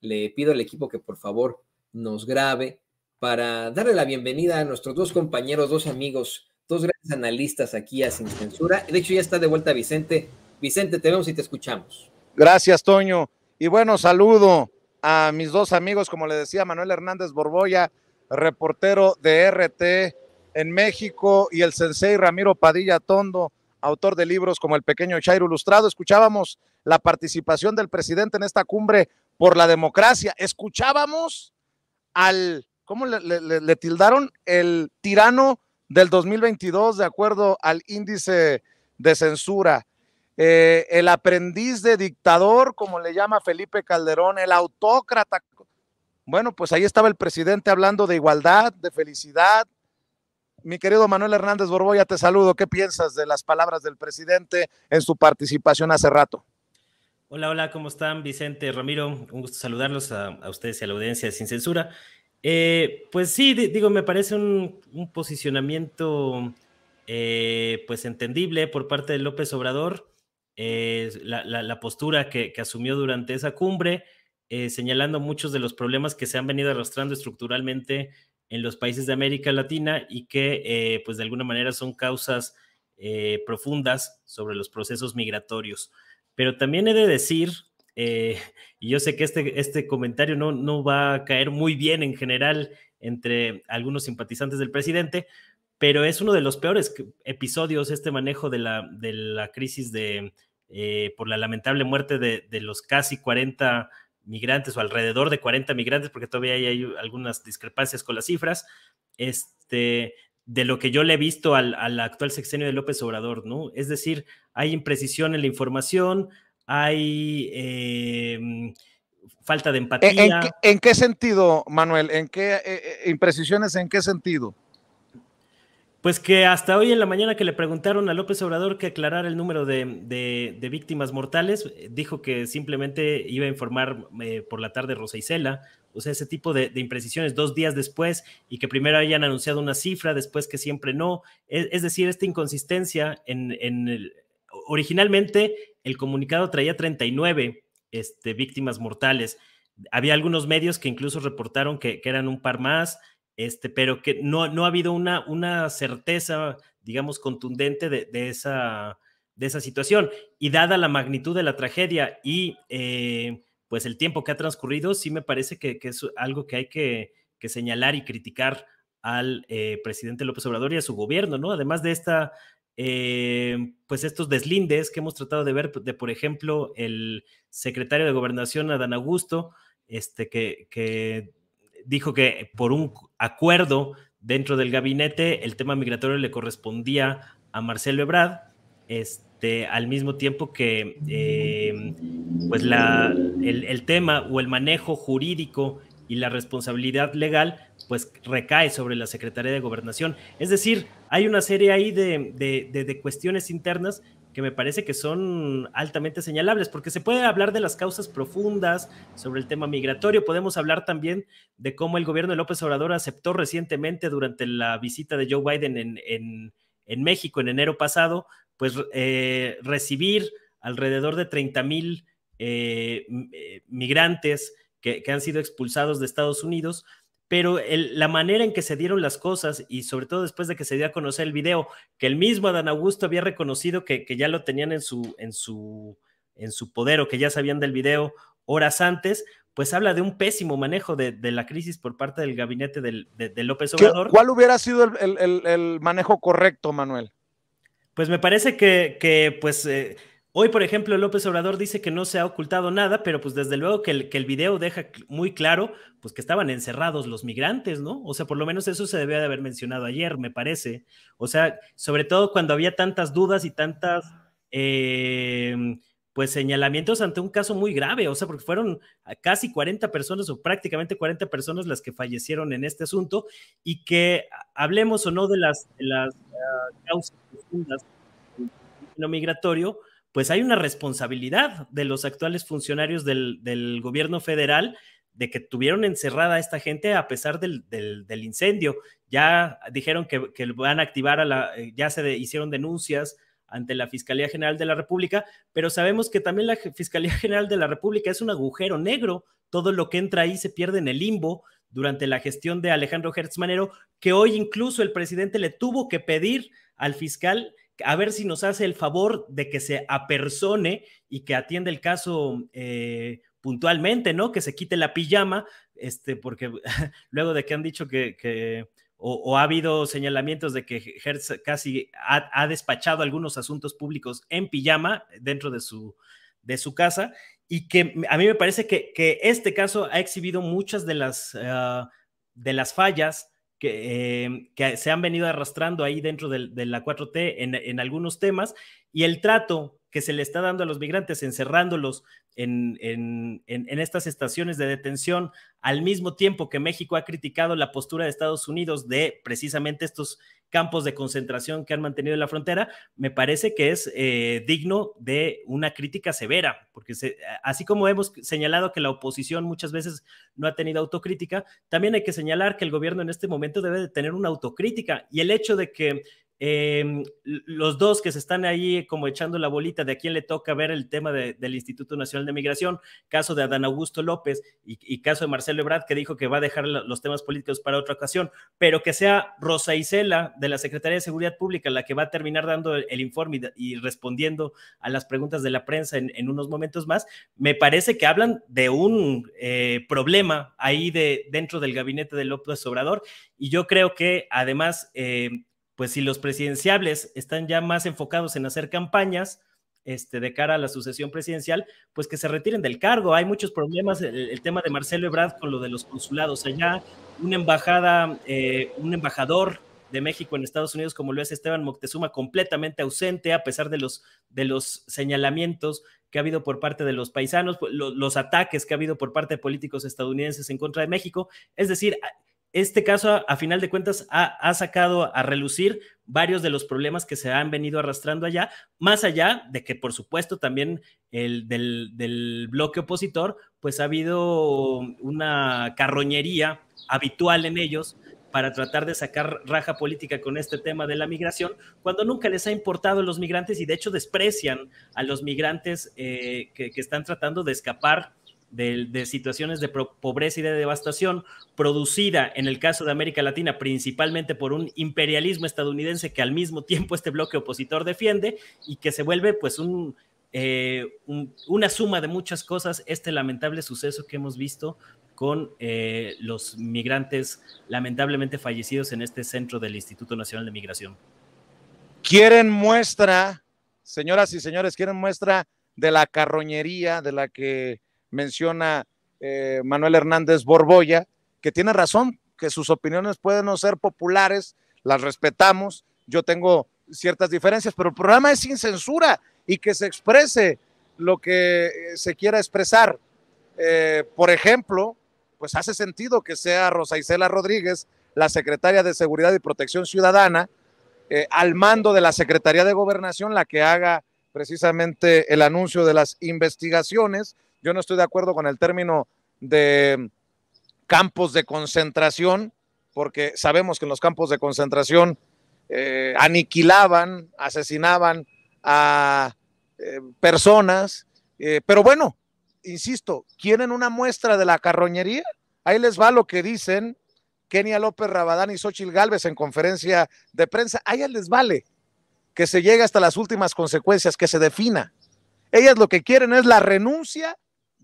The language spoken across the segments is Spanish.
le pido al equipo que por favor nos grabe para darle la bienvenida a nuestros dos compañeros, dos amigos, dos grandes analistas aquí a Sin Censura. De hecho, ya está de vuelta Vicente. Vicente, te vemos y te escuchamos. Gracias, Toño. Y bueno, saludo a mis dos amigos, como le decía Manuel Hernández Borboya, reportero de RT en México, y el sensei Ramiro Padilla Tondo, autor de libros como El Pequeño Chairo Ilustrado. Escuchábamos la participación del presidente en esta cumbre por la democracia. Escuchábamos al, ¿cómo le, tildaron? El tirano del 2022, de acuerdo al índice de censura. Eh, el aprendiz de dictador, como le llama Felipe Calderón, el autócrata. Bueno, pues ahí estaba el presidente hablando de igualdad, de felicidad. Mi querido Manuel Hernández Borboya, te saludo. ¿Qué piensas de las palabras del presidente en su participación hace rato? Hola, hola, ¿cómo están? Vicente, Ramiro, un gusto saludarlos a, ustedes y a la audiencia Sin Censura. Eh, pues sí, digo, me parece un, posicionamiento eh, pues entendible por parte de López Obrador, eh, la, postura que, que, asumió durante esa cumbre, señalando muchos de los problemas que se han venido arrastrando estructuralmente en los países de América Latina y que pues de alguna manera son causas profundas sobre los procesos migratorios. Pero también he de decir, eh, y yo sé que este, este comentario no, va a caer muy bien en general entre algunos simpatizantes del presidente, pero es uno de los peores episodios este manejo de la, crisis de, eh, por la lamentable muerte de, los casi 40 migrantes o alrededor de 40 migrantes, porque todavía hay, hay algunas discrepancias con las cifras, este, de lo que yo le he visto al, al, actual sexenio de López Obrador, ¿no? Es decir, hay imprecisión en la información, hay em, falta de empatía. ¿En, qué, sentido, Manuel? ¿En qué eh, eh, imprecisiones? ¿En qué sentido? Pues que hasta hoy en la mañana que le preguntaron a López Obrador que aclarara el número de, víctimas mortales, eh, dijo que simplemente iba a informar eh, por la tarde Rosa Isela, o sea, ese tipo de, imprecisiones dos días después y que primero hayan anunciado una cifra, después que siempre no. Es, decir, esta inconsistencia en, el, originalmente el comunicado traía 39 este, víctimas mortales. Había algunos medios que incluso reportaron que eran un par más este, pero que no, no ha habido una, una certeza, digamos, contundente de, esa, de esa situación. Y dada la magnitud de la tragedia y eh, pues el tiempo que ha transcurrido, sí me parece que, es algo que hay que, señalar y criticar al eh, presidente López Obrador y a su gobierno, ¿no? Además de esta, eh, pues estos deslindes que hemos tratado de ver, de por ejemplo, el secretario de Gobernación, Adán Augusto, este, que, que dijo que por un acuerdo dentro del gabinete el tema migratorio le correspondía a Marcelo Ebrard, este, al mismo tiempo que eh, pues la, el, tema o el manejo jurídico y la responsabilidad legal pues recae sobre la Secretaría de Gobernación. Es decir, hay una serie ahí de cuestiones internas que me parece que son altamente señalables, porque se puede hablar de las causas profundas sobre el tema migratorio, podemos hablar también de cómo el gobierno de López Obrador aceptó recientemente durante la visita de Joe Biden en, México en enero pasado, pues eh, recibir alrededor de 30 mil eh, eh, migrantes que, que han sido expulsados de Estados Unidos, pero la manera en que se dieron las cosas y sobre todo después de que se dio a conocer el video, que el mismo Adán Augusto había reconocido que, que ya lo tenían en su, en, su, en su poder o que ya sabían del video horas antes, pues habla de un pésimo manejo de, la crisis por parte del gabinete de, López Obrador. ¿Cuál hubiera sido el, el, manejo correcto, Manuel? Pues me parece que, que pues... Eh, Hoy, por ejemplo, López Obrador dice que no se ha ocultado nada, pero pues desde luego que el, que el video deja muy claro pues que estaban encerrados los migrantes, ¿no? O sea, por lo menos eso se debía de haber mencionado ayer, me parece. O sea, sobre todo cuando había tantas dudas y tantas... Em, pues señalamientos ante un caso muy grave, o sea, porque fueron casi 40 personas o prácticamente 40 personas las que fallecieron en este asunto y que hablemos o no de las, las ah, causas profundas del fenómeno migratorio, pues hay una responsabilidad de los actuales funcionarios del, gobierno federal de que tuvieron encerrada a esta gente a pesar del, incendio. Ya dijeron que, van a activar a la, eh, ya se hicieron denuncias ante la Fiscalía General de la República, pero sabemos que también la Fiscalía General de la República es un agujero negro. Todo lo que entra ahí se pierde en el limbo durante la gestión de Alejandro Hertz que hoy incluso el presidente le tuvo que pedir al fiscal a ver si nos hace el favor de que se apersone y que atienda el caso eh, puntualmente, ¿no? Que se quite la pijama, este, porque luego de que han dicho que, o, ha habido señalamientos de que Hertz casi ha, despachado algunos asuntos públicos en pijama dentro de su, de su casa, y que a mí me parece que, este caso ha exhibido muchas de las, ah, de las fallas que, em, que se han venido arrastrando ahí dentro de, la 4T en, en algunos temas y el trato que se le está dando a los migrantes, encerrándolos en, en, estas estaciones de detención, al mismo tiempo que México ha criticado la postura de Estados Unidos de precisamente estos campos de concentración que han mantenido en la frontera, me parece que es eh, digno de una crítica severa, porque así como hemos señalado que la oposición muchas veces no ha tenido autocrítica, también hay que señalar que el gobierno en este momento debe de tener una autocrítica y el hecho de que Em, los dos que se están ahí como echando la bolita de a quién le toca ver el tema del Instituto Nacional de Migración, caso de Adán Augusto López y, caso de Marcelo Ebrard, que dijo que va a dejar los temas políticos para otra ocasión, pero que sea Rosa Isela de la Secretaría de Seguridad Pública la que va a terminar dando el, informe y, respondiendo a las preguntas de la prensa en, unos momentos más, me parece que hablan de un eh, problema ahí de, dentro del gabinete de López Obrador y yo creo que además... Em, pues si los presidenciables están ya más enfocados en hacer campañas este, de cara a la sucesión presidencial, pues que se retiren del cargo. Hay muchos problemas, el, tema de Marcelo Ebrard con lo de los consulados allá, una embajada, eh, un embajador de México en Estados Unidos, como lo es Esteban Moctezuma, completamente ausente a pesar de los, de los señalamientos que ha habido por parte de los paisanos, los ataques que ha habido por parte de políticos estadounidenses en contra de México. Es decir, este caso, a final de cuentas, ha, sacado a relucir varios de los problemas que se han venido arrastrando allá, más allá de que, por supuesto, también el, del, bloque opositor, pues ha habido una carroñería habitual en ellos para tratar de sacar raja política con este tema de la migración, cuando nunca les ha importado a los migrantes y de hecho desprecian a los migrantes eh, que están tratando de escapar de, situaciones de pobreza y de devastación producida en el caso de América Latina principalmente por un imperialismo estadounidense que al mismo tiempo este bloque opositor defiende y que se vuelve pues eh, una suma de muchas cosas, este lamentable suceso que hemos visto con eh, los migrantes lamentablemente fallecidos en este centro del Instituto Nacional de Migración. Quieren muestra, señoras y señores, quieren muestra de la carroñería de la que menciona eh, Manuel Hernández Borboya, que tiene razón, que sus opiniones pueden no ser populares, las respetamos, yo tengo ciertas diferencias, pero el programa es sin censura y que se exprese lo que se quiera expresar. Eh, por ejemplo, pues hace sentido que sea Rosa Isela Rodríguez, la secretaria de Seguridad y Protección Ciudadana, eh, al mando de la Secretaría de Gobernación, la que haga precisamente el anuncio de las investigaciones yo no estoy de acuerdo con el término de campos de concentración, porque sabemos que en los campos de concentración eh, aniquilaban, asesinaban a eh, personas, eh, pero bueno, insisto, ¿quieren una muestra de la carroñería? Ahí les va lo que dicen Kenia López Rabadán y Xochil Gálvez en conferencia de prensa. A les vale que se llegue hasta las últimas consecuencias, que se defina. Ellas lo que quieren es la renuncia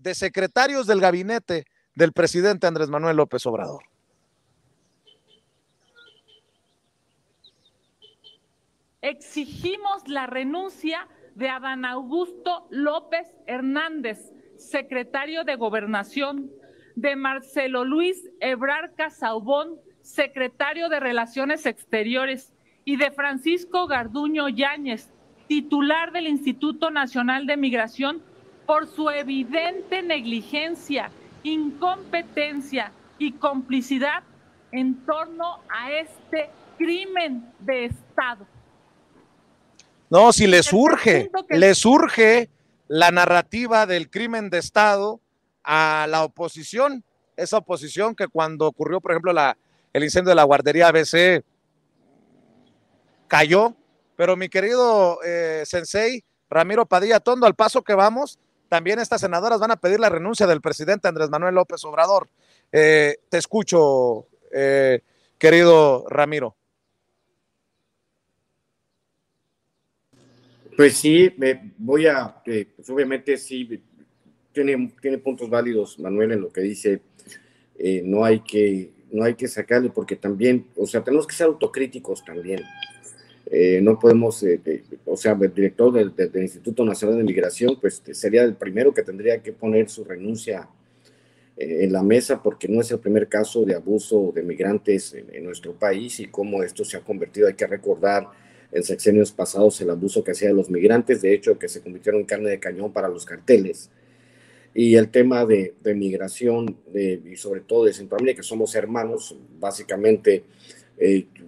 de secretarios del gabinete del presidente Andrés Manuel López Obrador. Exigimos la renuncia de Adán Augusto López Hernández, secretario de Gobernación, de Marcelo Luis Ebrarca Casaubón, secretario de Relaciones Exteriores, y de Francisco Garduño Yáñez, titular del Instituto Nacional de Migración por su evidente negligencia, incompetencia y complicidad en torno a este crimen de Estado. No, si le surge, le surge la narrativa del crimen de Estado a la oposición, esa oposición que cuando ocurrió, por ejemplo, la, el incendio de la guardería ABC cayó, pero mi querido eh, sensei Ramiro Padilla Tondo, al paso que vamos, también estas senadoras van a pedir la renuncia del presidente Andrés Manuel López Obrador. Eh, te escucho, eh, querido Ramiro. Pues sí, me voy a, eh, pues obviamente sí, tiene, tiene puntos válidos Manuel en lo que dice, no, hay que, no hay que sacarle porque también, o sea, tenemos que ser autocríticos también. Eh, no podemos, eh, o sea, el director del, Instituto Nacional de Migración, pues este, sería el primero que tendría que poner su renuncia eh, en la mesa porque no es el primer caso de abuso de migrantes en, nuestro país y cómo esto se ha convertido, hay que recordar en sexenios pasados el abuso que hacía de los migrantes, de hecho que se convirtieron en carne de cañón para los carteles. Y el tema de, migración y sobre todo de Centroamérica, que somos hermanos, básicamente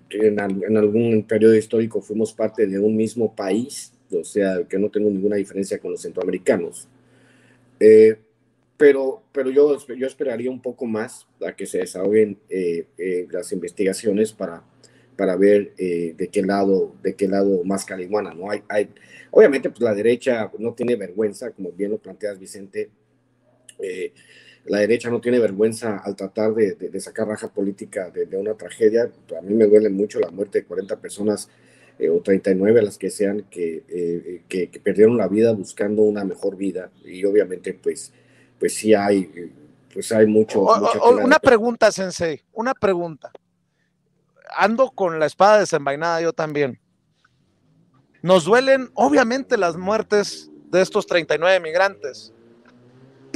en, algún periodo histórico fuimos parte de un mismo país, o sea, que no tengo ninguna diferencia con los centroamericanos. Eh, pero, pero yo, yo esperaría un poco más a que se desahoguen eh, eh, las investigaciones para, para ver de qué lado de qué lado más calihuana no hay, hay obviamente pues la derecha no tiene vergüenza como bien lo planteas Vicente eh, la derecha no tiene vergüenza al tratar de, sacar raja política de, una tragedia. A mí me duele mucho la muerte de 40 personas eh, o 39 a las que sean eh, que, perdieron la vida buscando una mejor vida. Y obviamente, pues, pues sí hay, pues hay mucho. una pregunta, Sensei, una pregunta. Ando con la espada desenvainada yo también. Nos duelen, obviamente, las muertes de estos 39 migrantes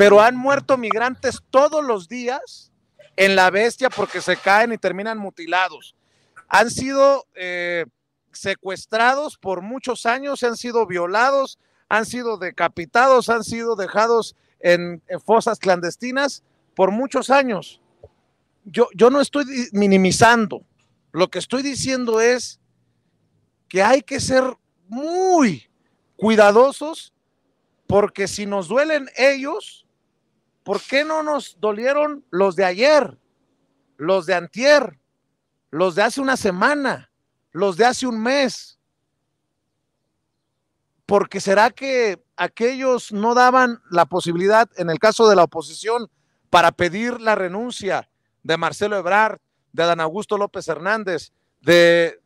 pero han muerto migrantes todos los días en la bestia porque se caen y terminan mutilados. Han sido eh, secuestrados por muchos años, han sido violados, han sido decapitados, han sido dejados en, fosas clandestinas por muchos años. Yo, yo no estoy minimizando, lo que estoy diciendo es que hay que ser muy cuidadosos porque si nos duelen ellos, ¿por qué no nos dolieron los de ayer, los de antier, los de hace una semana, los de hace un mes? Porque será que aquellos no daban la posibilidad, en el caso de la oposición, para pedir la renuncia de Marcelo Ebrard, de Adán Augusto López Hernández, de...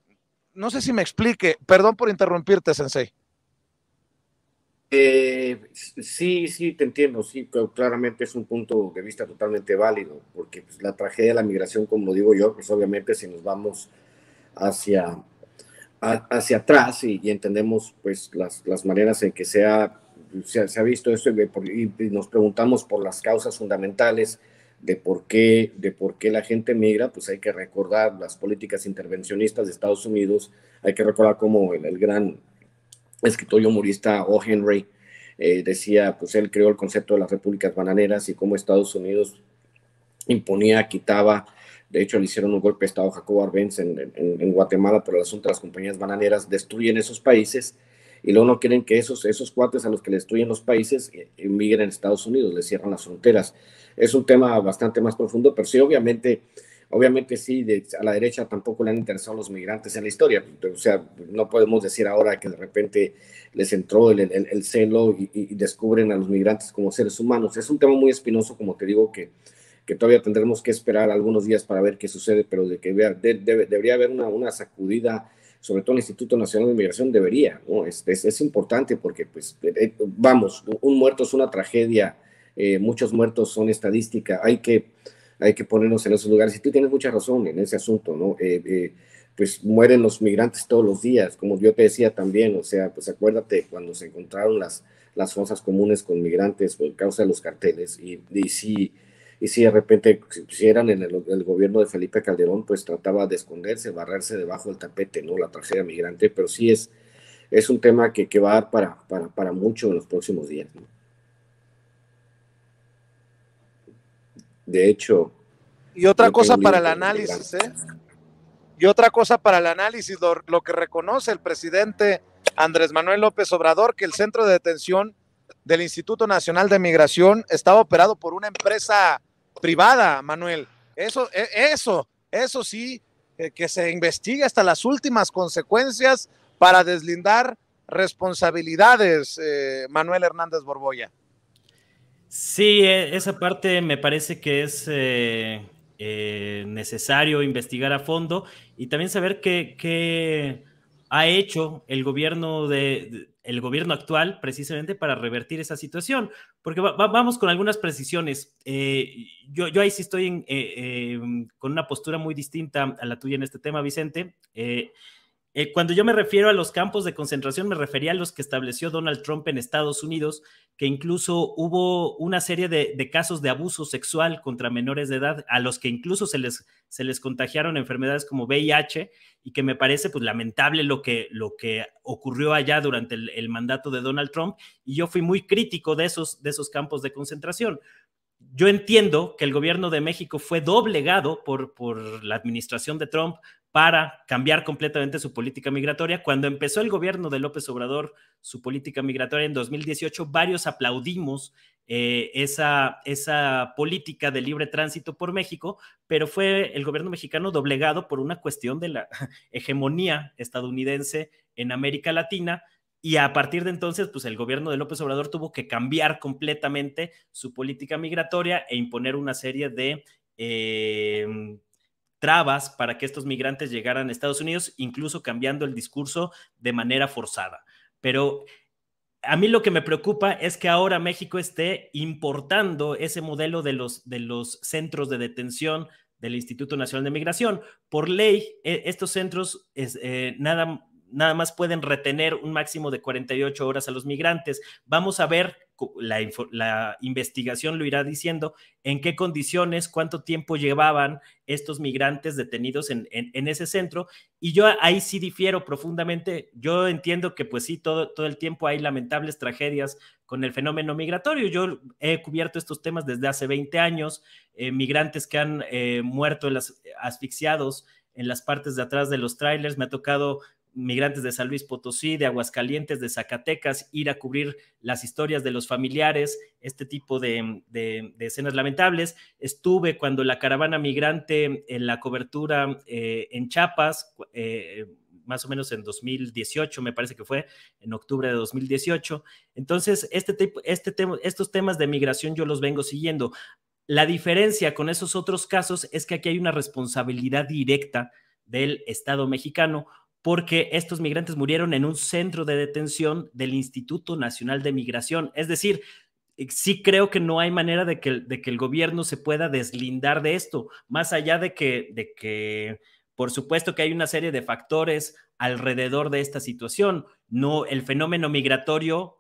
No sé si me explique, perdón por interrumpirte, Sensei. Eh, sí, sí, te entiendo, sí, claramente es un punto de vista totalmente válido, porque pues, la tragedia de la migración, como digo yo, pues obviamente si nos vamos hacia, hacia atrás y, entendemos pues las, las maneras en que se ha, se, ha visto esto y, nos preguntamos por las causas fundamentales de por, qué, de por qué la gente migra, pues hay que recordar las políticas intervencionistas de Estados Unidos, hay que recordar cómo el gran escritor y humorista O. Henry eh, decía, pues él creó el concepto de las repúblicas bananeras y cómo Estados Unidos imponía, quitaba, de hecho le hicieron un golpe de Estado Jacobo Arbenz en, Guatemala por el asunto de las compañías bananeras, destruyen esos países y luego no quieren que esos, esos cuates a los que le destruyen los países eh, emigren a Estados Unidos, les cierran las fronteras. Es un tema bastante más profundo, pero sí, obviamente Obviamente sí, a la derecha tampoco le han interesado los migrantes en la historia. O sea, no podemos decir ahora que de repente les entró el, celo y, descubren a los migrantes como seres humanos. Es un tema muy espinoso, como te digo, que, que todavía tendremos que esperar algunos días para ver qué sucede, pero de que debería haber una, una sacudida sobre todo el Instituto Nacional de Migración, debería, ¿no? Este, es, importante porque, pues, eh, eh, vamos, un muerto es una tragedia, eh, muchos muertos son estadística, hay que hay que ponernos en esos lugares. Y tú tienes mucha razón en ese asunto, ¿no? Eh, eh, pues mueren los migrantes todos los días, como yo te decía también, o sea, pues acuérdate cuando se encontraron las, las fosas comunes con migrantes por causa de los carteles, y, y si, y si de repente pusieran en el, gobierno de Felipe Calderón, pues trataba de esconderse, barrerse debajo del tapete, ¿no? La tragedia migrante, pero sí es, es un tema que, que va a dar para, para, para mucho en los próximos días, ¿no? De hecho. Y otra cosa para el análisis, ¿eh? Y otra cosa para el análisis, lo, que reconoce el presidente Andrés Manuel López Obrador, que el centro de detención del Instituto Nacional de Migración estaba operado por una empresa privada, Manuel. Eso, e, eso, eso sí, eh, que se investigue hasta las últimas consecuencias para deslindar responsabilidades, eh, Manuel Hernández Borboya. Sí, e, esa parte me parece que es eh, eh, necesario investigar a fondo y también saber qué, ha hecho el gobierno de, el gobierno actual precisamente para revertir esa situación. Porque vamos con algunas precisiones. Eh, yo, yo, ahí sí estoy em, con una postura muy distinta a la tuya en este tema, Vicente. Eh, cuando yo me refiero a los campos de concentración, me refería a los que estableció Donald Trump en Estados Unidos, que incluso hubo una serie de, casos de abuso sexual contra menores de edad, a los que incluso se les, contagiaron enfermedades como VIH, y que me parece pues lamentable lo que, lo que ocurrió allá durante el, el mandato de Donald Trump, y yo fui muy crítico de esos, de esos campos de concentración yo entiendo que el gobierno de México fue doblegado por, la administración de Trump para cambiar completamente su política migratoria. Cuando empezó el gobierno de López Obrador su política migratoria en 2018, varios aplaudimos eh, esa política de libre tránsito por México, pero fue el gobierno mexicano doblegado por una cuestión de la hegemonía estadounidense en América Latina y a partir de entonces, pues el gobierno de López Obrador tuvo que cambiar completamente su política migratoria e imponer una serie de em, trabas para que estos migrantes llegaran a Estados Unidos, incluso cambiando el discurso de manera forzada. Pero a mí lo que me preocupa es que ahora México esté importando ese modelo de los, de los centros de detención del Instituto Nacional de Migración. Por ley, e, estos centros es, eh, nada nada más pueden retener un máximo de 48 horas a los migrantes. Vamos a ver, la, investigación lo irá diciendo, en qué condiciones, cuánto tiempo llevaban estos migrantes detenidos en, ese centro. Y yo ahí sí difiero profundamente. Yo entiendo que pues sí, todo, todo el tiempo hay lamentables tragedias con el fenómeno migratorio. Yo he cubierto estos temas desde hace 20 años, eh, migrantes que han eh, muerto asfixiados en las partes de atrás de los trailers, me ha tocado migrantes de San Luis Potosí, de Aguascalientes, de Zacatecas, ir a cubrir las historias de los familiares, este tipo de, escenas lamentables. Estuve cuando la caravana migrante en la cobertura eh, en Chiapas, eh, más o menos en 2018, me parece que fue, en octubre de 2018. Entonces, este este tema, estos temas de migración yo los vengo siguiendo. La diferencia con esos otros casos es que aquí hay una responsabilidad directa del Estado mexicano porque estos migrantes murieron en un centro de detención del Instituto Nacional de Migración. Es decir, eh, sí creo que no hay manera de que, el gobierno se pueda deslindar de esto, más allá de que, por supuesto que hay una serie de factores alrededor de esta situación. No, el fenómeno migratorio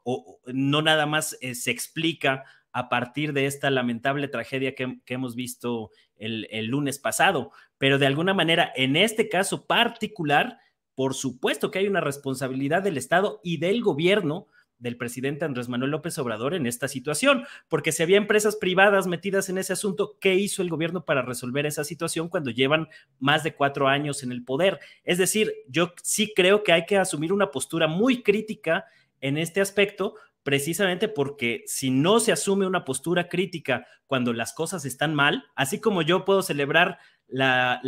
no nada más eh, se explica a partir de esta lamentable tragedia que, hemos visto el, lunes pasado, pero de alguna manera, en este caso particular, por supuesto que hay una responsabilidad del Estado y del gobierno del presidente Andrés Manuel López Obrador en esta situación, porque si había empresas privadas metidas en ese asunto, ¿qué hizo el gobierno para resolver esa situación cuando llevan más de cuatro años en el poder? Es decir, yo sí creo que hay que asumir una postura muy crítica en este aspecto, precisamente porque si no se asume una postura crítica cuando las cosas están mal, así como yo puedo celebrar la,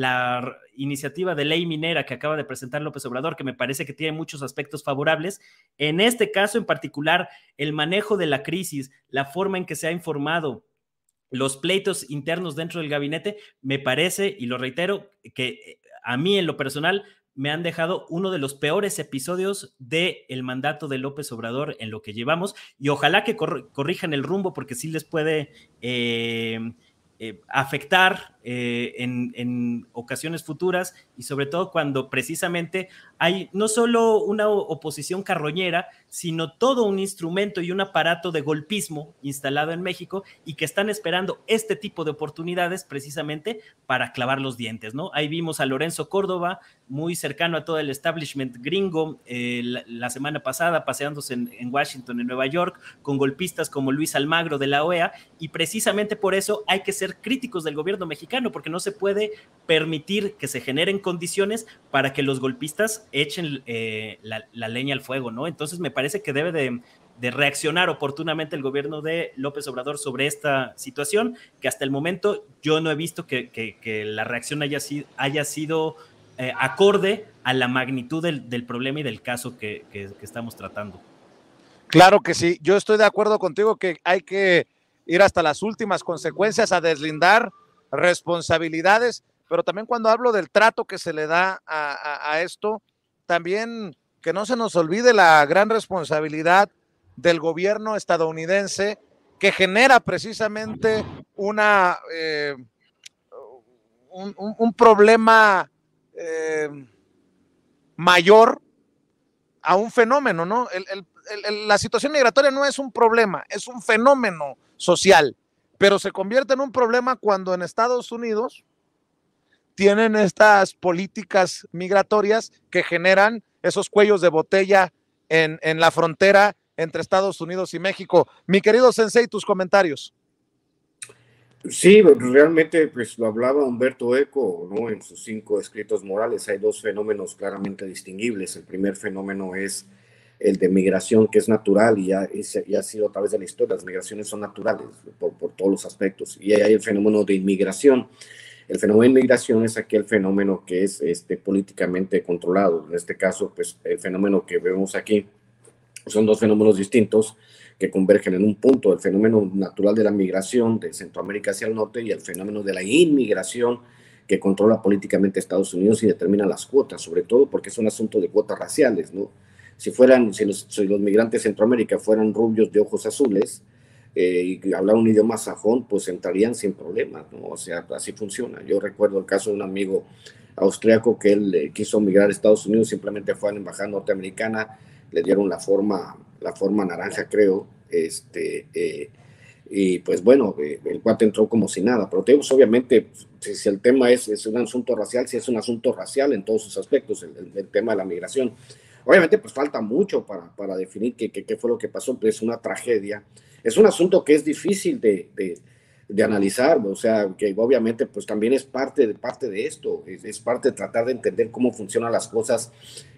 iniciativa de ley minera que acaba de presentar López Obrador, que me parece que tiene muchos aspectos favorables. En este caso en particular, el manejo de la crisis, la forma en que se ha informado, los pleitos internos dentro del gabinete, me parece, y lo reitero, que eh, a mí en lo personal me han dejado uno de los peores episodios del el mandato de López Obrador en lo que llevamos, y ojalá que corrijan el rumbo porque sí les puede... Eh, eh, afectar eh, en, en, ocasiones futuras y sobre todo cuando precisamente hay no solo una oposición carroñera, sino todo un instrumento y un aparato de golpismo instalado en México y que están esperando este tipo de oportunidades precisamente para clavar los dientes, ¿no? Ahí vimos a Lorenzo Córdoba, muy cercano a todo el establishment gringo, eh, la, semana pasada paseándose en, en Washington, en Nueva York, con golpistas como Luis Almagro de la OEA, y precisamente por eso hay que ser críticos del gobierno mexicano, porque no se puede permitir que se generen condiciones para que los golpistas echen eh, la, leña al fuego, ¿no? Entonces me parece que debe de, reaccionar oportunamente el gobierno de López Obrador sobre esta situación, que hasta el momento yo no he visto que, la reacción haya, sido, eh, acorde a la magnitud del, problema y del caso que estamos tratando. Claro que sí, yo estoy de acuerdo contigo que hay que ir hasta las últimas consecuencias a deslindar responsabilidades pero también cuando hablo del trato que se le da a, esto, también que no se nos olvide la gran responsabilidad del gobierno estadounidense que genera precisamente una, eh, un, problema eh, mayor a un fenómeno, ¿no? la situación migratoria no es un problema, es un fenómeno social, pero se convierte en un problema cuando en Estados Unidos tienen estas políticas migratorias que generan esos cuellos de botella en, la frontera entre Estados Unidos y México. Mi querido Sensei, tus comentarios. Sí, realmente, pues lo hablaba Humberto Eco, ¿no? En sus cinco escritos morales hay dos fenómenos claramente distinguibles. El primer fenómeno es el de migración, que es natural y ha, y ha sido a través de la historia. Las migraciones son naturales por, por todos los aspectos. Y hay el fenómeno de inmigración, el fenómeno de migración es aquel fenómeno que es este, políticamente controlado. En este caso, pues el fenómeno que vemos aquí son dos fenómenos distintos que convergen en un punto, el fenómeno natural de la migración de Centroamérica hacia el norte y el fenómeno de la inmigración que controla políticamente Estados Unidos y determina las cuotas, sobre todo porque es un asunto de cuotas raciales, ¿no? Si fueran, si los, si los migrantes de Centroamérica fueran rubios de ojos azules, eh, y hablar un idioma sajón, pues entrarían sin problemas, ¿no? O sea, así funciona. Yo recuerdo el caso de un amigo austriaco que él eh, quiso migrar a Estados Unidos, simplemente fue a la embajada norteamericana, le dieron la forma, la forma naranja, creo, este, eh, y pues bueno, el cuate entró como si nada, pero tenemos pues, obviamente, si, el tema es, es, un asunto racial, si es un asunto racial en todos sus aspectos, el, tema de la migración. Obviamente, pues falta mucho para, para definir qué, qué, qué fue lo que pasó, pero es una tragedia es un asunto que es difícil de, de, analizar, o sea, que obviamente pues también es parte de, parte de esto, es, parte de tratar de entender cómo funcionan las cosas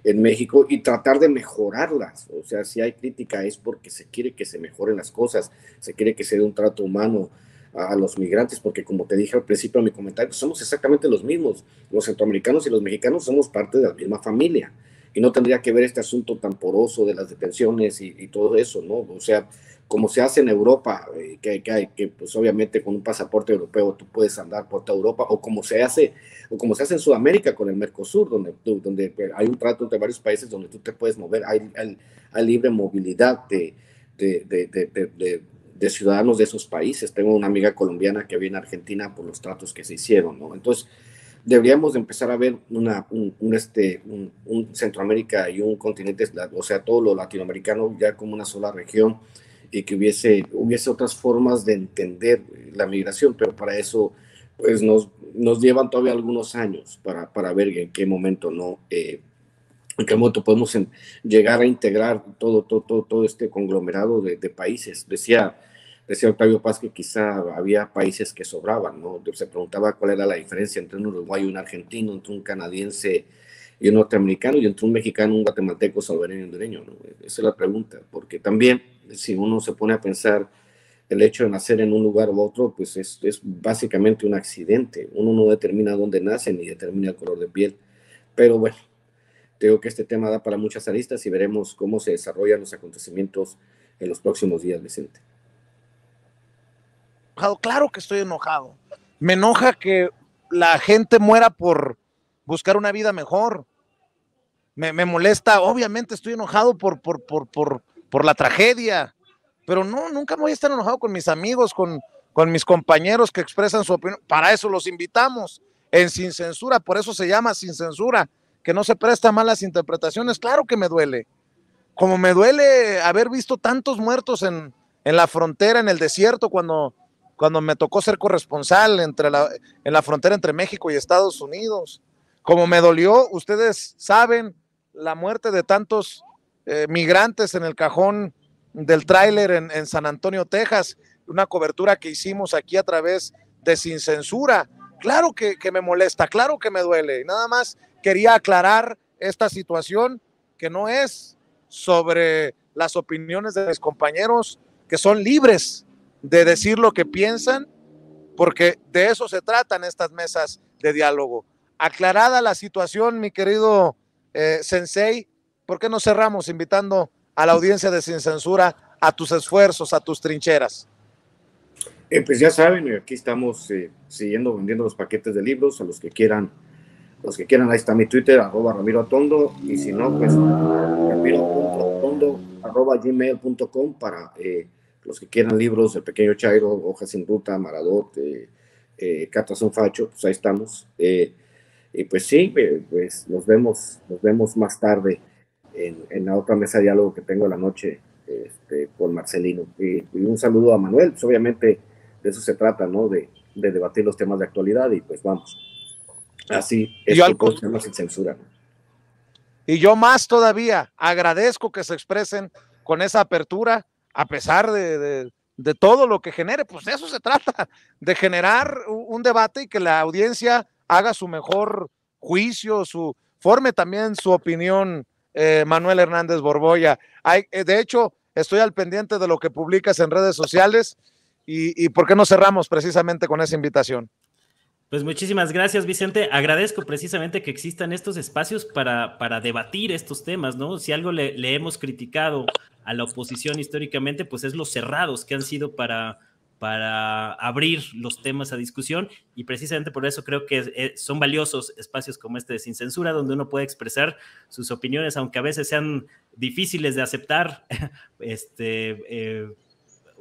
en México y tratar de mejorarlas, o sea, si hay crítica es porque se quiere que se mejoren las cosas, se quiere que se dé un trato humano a, los migrantes, porque como te dije al principio de mi comentario, somos exactamente los mismos, los centroamericanos y los mexicanos somos parte de la misma familia y no tendría que ver este asunto tan poroso de las detenciones y, y, todo eso, ¿no? O sea, como se hace en Europa, eh, que, hay que, pues obviamente con un pasaporte europeo tú puedes andar por toda Europa, o como se hace, o como se hace en Sudamérica con el Mercosur, donde, donde eh, hay un trato entre varios países donde tú te puedes mover, hay, libre movilidad de, de, de, de, ciudadanos de esos países. Tengo una amiga colombiana que viene a Argentina por los tratos que se hicieron, ¿no? Entonces, deberíamos de empezar a ver una, un, este, un, un Centroamérica y un continente, o sea, todo lo latinoamericano ya como una sola región y que hubiese, hubiese otras formas de entender la migración, pero para eso pues nos, nos llevan todavía algunos años para, para ver en qué momento no eh, en qué momento podemos llegar a integrar todo, todo, todo, este conglomerado de, países. Decía, decía Octavio Paz que quizá había países que sobraban, ¿no? Se preguntaba cuál era la diferencia entre un uruguayo, y un argentino, entre un canadiense, y un norteamericano y entre un mexicano, un guatemalteco, salvadoreño y hondureño? ¿no? Esa es la pregunta, porque también si uno se pone a pensar el hecho de nacer en un lugar u otro, pues es, es básicamente un accidente. Uno no determina dónde nace ni determina el color de piel. Pero bueno, creo que este tema da para muchas aristas y veremos cómo se desarrollan los acontecimientos en los próximos días, Vicente. Claro que estoy enojado. Me enoja que la gente muera por buscar una vida mejor. Me, molesta, obviamente estoy enojado por, por, por, la tragedia, pero no, nunca voy a estar enojado con mis amigos, con, con mis compañeros que expresan su opinión. Para eso los invitamos en Sin Censura, por eso se llama Sin Censura, que no se presta malas interpretaciones. Claro que me duele, como me duele haber visto tantos muertos en, en la frontera, en el desierto, cuando, cuando me tocó ser corresponsal entre la, en la frontera entre México y Estados Unidos como me dolió, ustedes saben, la muerte de tantos eh, migrantes en el cajón del tráiler en, San Antonio, Texas, una cobertura que hicimos aquí a través de Sin Censura. Claro que, me molesta, claro que me duele. Y Nada más quería aclarar esta situación que no es sobre las opiniones de mis compañeros, que son libres de decir lo que piensan, porque de eso se tratan estas mesas de diálogo, aclarada la situación, mi querido eh, Sensei, ¿por qué no cerramos invitando a la audiencia de Sin Censura a tus esfuerzos, a tus trincheras? Eh, pues ya saben, eh, aquí estamos siguiendo vendiendo los paquetes de libros a los que quieran. Los que quieran, ahí está mi Twitter, arroba Ramiro Atondo, y si no, pues ramiro.atondo, arroba gmail.com para los que quieran libros, El Pequeño Chairo, Hojas sin Ruta, Maradote eh, Catas Facho, pues ahí estamos. Eh, y pues sí, eh, pues nos vemos, nos vemos más tarde en, la otra mesa de diálogo que tengo la noche este, con Marcelino. Y, un saludo a Manuel, pues obviamente de eso se trata, ¿no? De, de debatir los temas de actualidad y pues vamos. Así es, que al... sin pues, censura. Y yo más todavía agradezco que se expresen con esa apertura, a pesar de, todo lo que genere, pues de eso se trata, de generar un debate y que la audiencia haga su mejor juicio, su forme también su opinión, eh, Manuel Hernández Borboya. Eh, de hecho, estoy al pendiente de lo que publicas en redes sociales y, por qué no cerramos precisamente con esa invitación. Pues muchísimas gracias, Vicente. Agradezco precisamente que existan estos espacios para, para debatir estos temas, ¿no? Si algo le, le, hemos criticado a la oposición históricamente, pues es los cerrados que han sido para, para abrir los temas a discusión y precisamente por eso creo que eh, son valiosos espacios como este de Sin Censura, donde uno puede expresar sus opiniones, aunque a veces sean difíciles de aceptar, este, eh,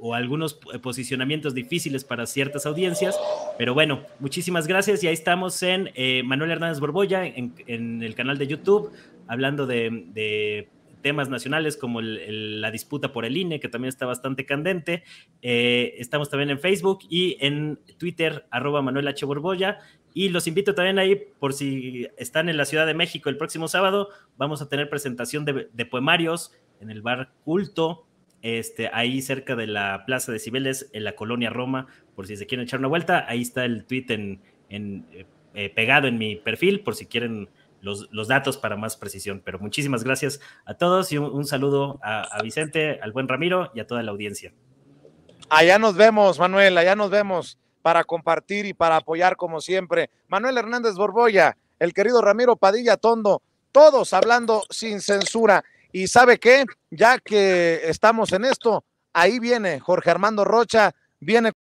o algunos eh, posicionamientos difíciles para ciertas audiencias. Pero bueno, muchísimas gracias y ahí estamos en Manuel Hernández Borbolla, en, el canal de YouTube, hablando de temas nacionales como la disputa por el INE, que también está bastante candente. Eh, estamos también en Facebook y en Twitter, arroba Manuel H. Borboya. Y los invito también ahí, por si están en la Ciudad de México el próximo sábado, vamos a tener presentación de, poemarios en el bar Culto, este, ahí cerca de la Plaza de Cibeles, en la colonia Roma, por si se quieren echar una vuelta. Ahí está el tweet en, eh, eh, pegado en mi perfil, por si quieren los, datos para más precisión. Pero muchísimas gracias a todos y un, saludo a, Vicente, al buen Ramiro y a toda la audiencia. Allá nos vemos, Manuel, allá nos vemos para compartir y para apoyar como siempre. Manuel Hernández Borboya, el querido Ramiro Padilla Tondo, todos hablando sin censura. Y sabe qué, ya que estamos en esto, ahí viene Jorge Armando Rocha, viene.